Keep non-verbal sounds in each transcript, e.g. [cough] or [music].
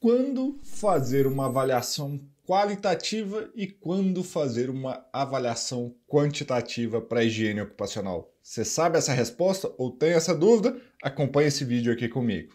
quando fazer uma avaliação qualitativa e quando fazer uma avaliação quantitativa para higiene ocupacional? Você sabe essa resposta ou tem essa dúvida? Acompanhe esse vídeo aqui comigo.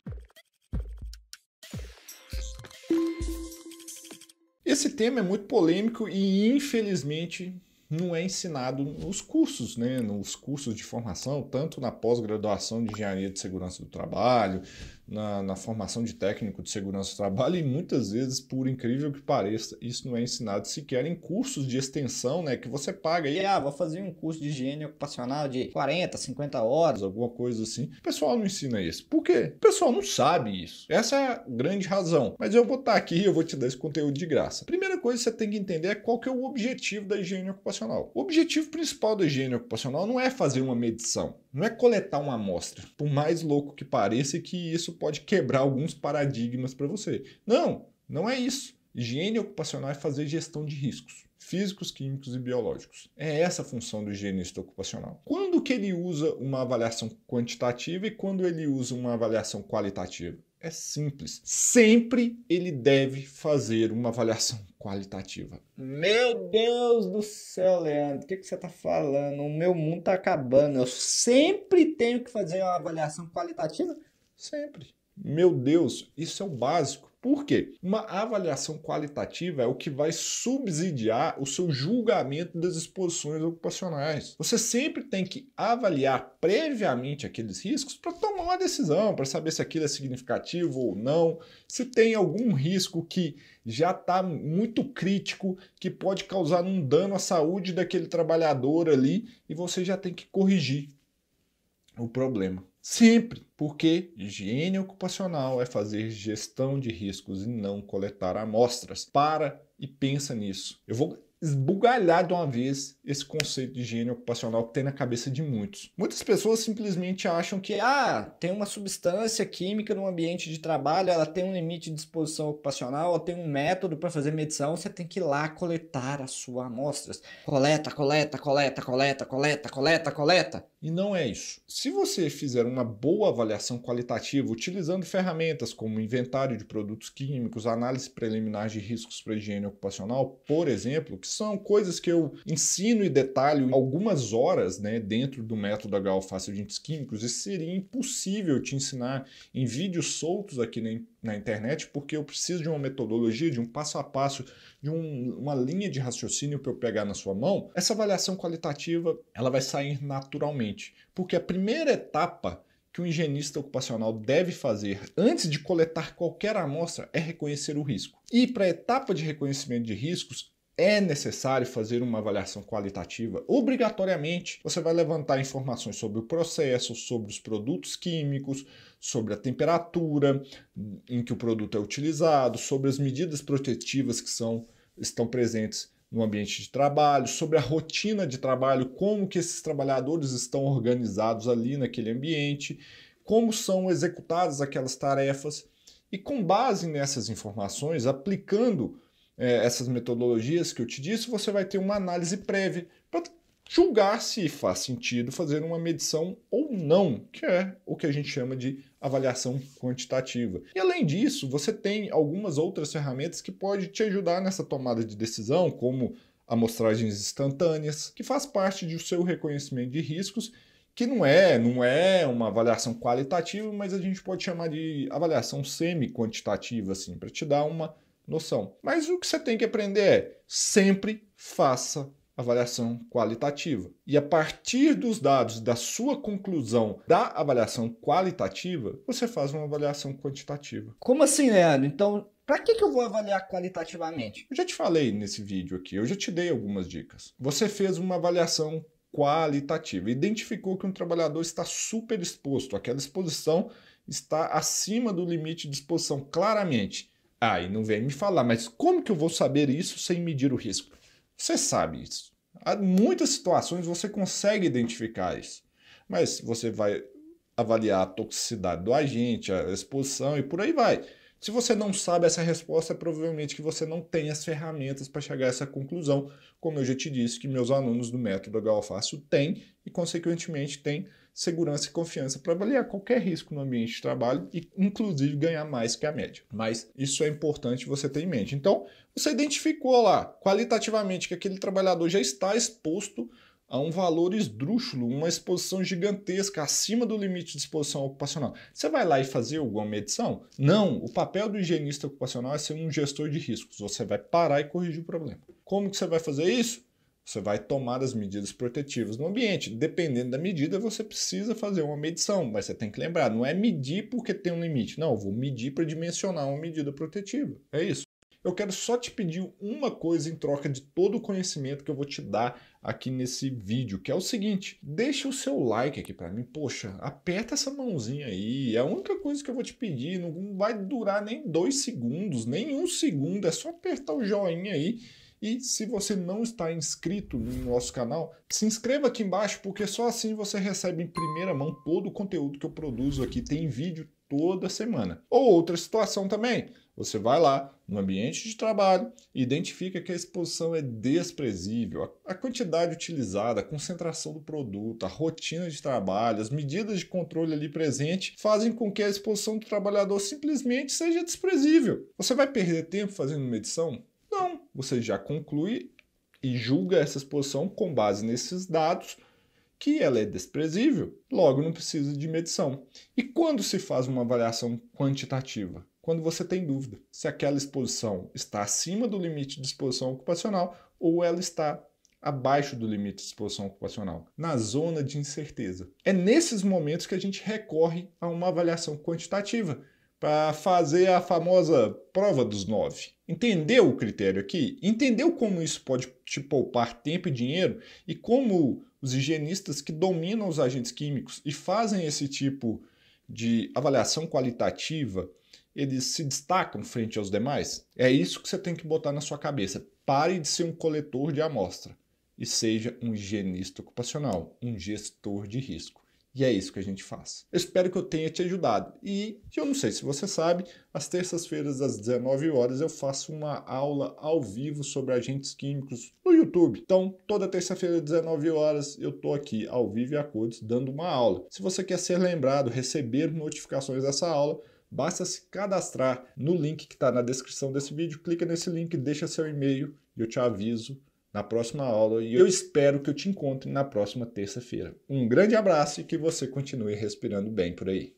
Esse tema é muito polêmico e infelizmente não é ensinado nos cursos, né? Nos cursos de formação, tanto na pós-graduação de engenharia de segurança do trabalho, na, na, formação de técnico de segurança do trabalho [laughs] e muitas vezes, por incrível que pareça, isso não é ensinado sequer em cursos de extensão, né? Que você paga e, ah, vou fazer um curso de higiene ocupacional de 40, 50 horas, alguma coisa assim. O pessoal não ensina isso. Por quê? O pessoal não sabe isso. Essa é a grande razão. Mas eu vou estar tá aqui e eu vou te dar esse conteúdo de graça. Primeira coisa que você tem que entender é qual que é o objetivo da higiene ocupacional. O objetivo principal da higiene ocupacional não é fazer uma medição, não é coletar uma amostra. Por mais louco que pareça que isso isso pode quebrar alguns paradigmas para você. Não, não é isso. Higiene ocupacional é fazer gestão de riscos físicos, químicos e biológicos. É essa a função do higienista ocupacional. Quando que ele usa uma avaliação quantitativa e quando ele usa uma avaliação qualitativa? É simples. Sempre ele deve fazer uma avaliação qualitativa. Meu Deus do céu, Leandro, o que, que você está falando? O meu mundo está acabando. Eu sempre tenho que fazer uma avaliação qualitativa? Sempre. Meu Deus, isso é o básico. Por quê? Uma avaliação qualitativa é o que vai subsidiar o seu julgamento das exposições ocupacionais. Você sempre tem que avaliar previamente aqueles riscos para tomar uma decisão, para saber se aquilo é significativo ou não, se tem algum risco que já está muito crítico, que pode causar um dano à saúde daquele trabalhador ali e você já tem que corrigir o problema. Sempre, porque higiene ocupacional é fazer gestão de riscos e não coletar amostras. Para e pensa nisso. Eu vou esbugalhar de uma vez esse conceito de higiene ocupacional que tem na cabeça de muitos. Muitas pessoas simplesmente acham que ah, tem uma substância química no ambiente de trabalho, ela tem um limite de exposição ocupacional, ela tem um método para fazer medição, você tem que ir lá coletar as suas amostras. Coleta, coleta, coleta, coleta, coleta, coleta, coleta. E não é isso. Se você fizer uma boa avaliação qualitativa utilizando ferramentas como inventário de produtos químicos, análise preliminar de riscos para higiene ocupacional, por exemplo, que são coisas que eu ensino e detalho algumas horas né, dentro do método HO fácil de entes químicos, e seria impossível te ensinar em vídeos soltos aqui na, na internet, porque eu preciso de uma metodologia, de um passo a passo, de um, uma linha de raciocínio para eu pegar na sua mão. Essa avaliação qualitativa ela vai sair naturalmente porque a primeira etapa que o higienista ocupacional deve fazer antes de coletar qualquer amostra é reconhecer o risco. E para a etapa de reconhecimento de riscos, é necessário fazer uma avaliação qualitativa. Obrigatoriamente, você vai levantar informações sobre o processo, sobre os produtos químicos, sobre a temperatura em que o produto é utilizado, sobre as medidas protetivas que são, estão presentes no ambiente de trabalho, sobre a rotina de trabalho, como que esses trabalhadores estão organizados ali naquele ambiente, como são executadas aquelas tarefas e com base nessas informações, aplicando é, essas metodologias que eu te disse, você vai ter uma análise prévia para julgar se faz sentido fazer uma medição ou não, que é o que a gente chama de avaliação quantitativa. E além disso, você tem algumas outras ferramentas que podem te ajudar nessa tomada de decisão, como amostragens instantâneas, que faz parte do seu reconhecimento de riscos, que não é, não é uma avaliação qualitativa, mas a gente pode chamar de avaliação semi-quantitativa, assim, para te dar uma noção. Mas o que você tem que aprender é sempre faça avaliação qualitativa. E a partir dos dados da sua conclusão da avaliação qualitativa, você faz uma avaliação quantitativa. Como assim, Leandro? Então, para que, que eu vou avaliar qualitativamente? Eu já te falei nesse vídeo aqui, eu já te dei algumas dicas. Você fez uma avaliação qualitativa, identificou que um trabalhador está super exposto, aquela exposição está acima do limite de exposição, claramente. Aí ah, não vem me falar, mas como que eu vou saber isso sem medir o risco? Você sabe isso. Há muitas situações você consegue identificar isso. Mas você vai avaliar a toxicidade do agente, a exposição e por aí vai. Se você não sabe essa resposta, é provavelmente que você não tem as ferramentas para chegar a essa conclusão, como eu já te disse que meus alunos do método Galfácio têm e, consequentemente, têm segurança e confiança para avaliar qualquer risco no ambiente de trabalho e, inclusive, ganhar mais que a média. Mas isso é importante você ter em mente. Então, você identificou lá qualitativamente que aquele trabalhador já está exposto a um valor esdrúxulo, uma exposição gigantesca acima do limite de exposição ocupacional. Você vai lá e fazer alguma medição? Não, o papel do higienista ocupacional é ser um gestor de riscos. Você vai parar e corrigir o problema. Como que você vai fazer isso? Você vai tomar as medidas protetivas no ambiente. Dependendo da medida, você precisa fazer uma medição, mas você tem que lembrar, não é medir porque tem um limite. Não, eu vou medir para dimensionar uma medida protetiva. É isso. Eu quero só te pedir uma coisa em troca de todo o conhecimento que eu vou te dar aqui nesse vídeo, que é o seguinte: deixa o seu like aqui para mim. Poxa, aperta essa mãozinha aí. É a única coisa que eu vou te pedir. Não vai durar nem dois segundos, nem um segundo. É só apertar o joinha aí e se você não está inscrito no nosso canal, se inscreva aqui embaixo, porque só assim você recebe em primeira mão todo o conteúdo que eu produzo aqui. Tem vídeo toda semana. Ou outra situação também. Você vai lá no ambiente de trabalho, identifica que a exposição é desprezível, a quantidade utilizada, a concentração do produto, a rotina de trabalho, as medidas de controle ali presente fazem com que a exposição do trabalhador simplesmente seja desprezível. Você vai perder tempo fazendo medição? você já conclui e julga essa exposição com base nesses dados que ela é desprezível, logo não precisa de medição. E quando se faz uma avaliação quantitativa? Quando você tem dúvida se aquela exposição está acima do limite de exposição ocupacional ou ela está abaixo do limite de exposição ocupacional, na zona de incerteza. É nesses momentos que a gente recorre a uma avaliação quantitativa, para fazer a famosa prova dos nove. Entendeu o critério aqui? Entendeu como isso pode te poupar tempo e dinheiro? E como os higienistas que dominam os agentes químicos e fazem esse tipo de avaliação qualitativa, eles se destacam frente aos demais? É isso que você tem que botar na sua cabeça. Pare de ser um coletor de amostra e seja um higienista ocupacional, um gestor de risco. E é isso que a gente faz. Eu espero que eu tenha te ajudado. E eu não sei se você sabe, às terças-feiras às 19 horas eu faço uma aula ao vivo sobre agentes químicos no YouTube. Então, toda terça-feira às 19 horas eu tô aqui ao vivo e a cores dando uma aula. Se você quer ser lembrado, receber notificações dessa aula, basta se cadastrar no link que está na descrição desse vídeo, clica nesse link, deixa seu e-mail e eu te aviso na próxima aula e eu espero que eu te encontre na próxima terça-feira. Um grande abraço e que você continue respirando bem por aí.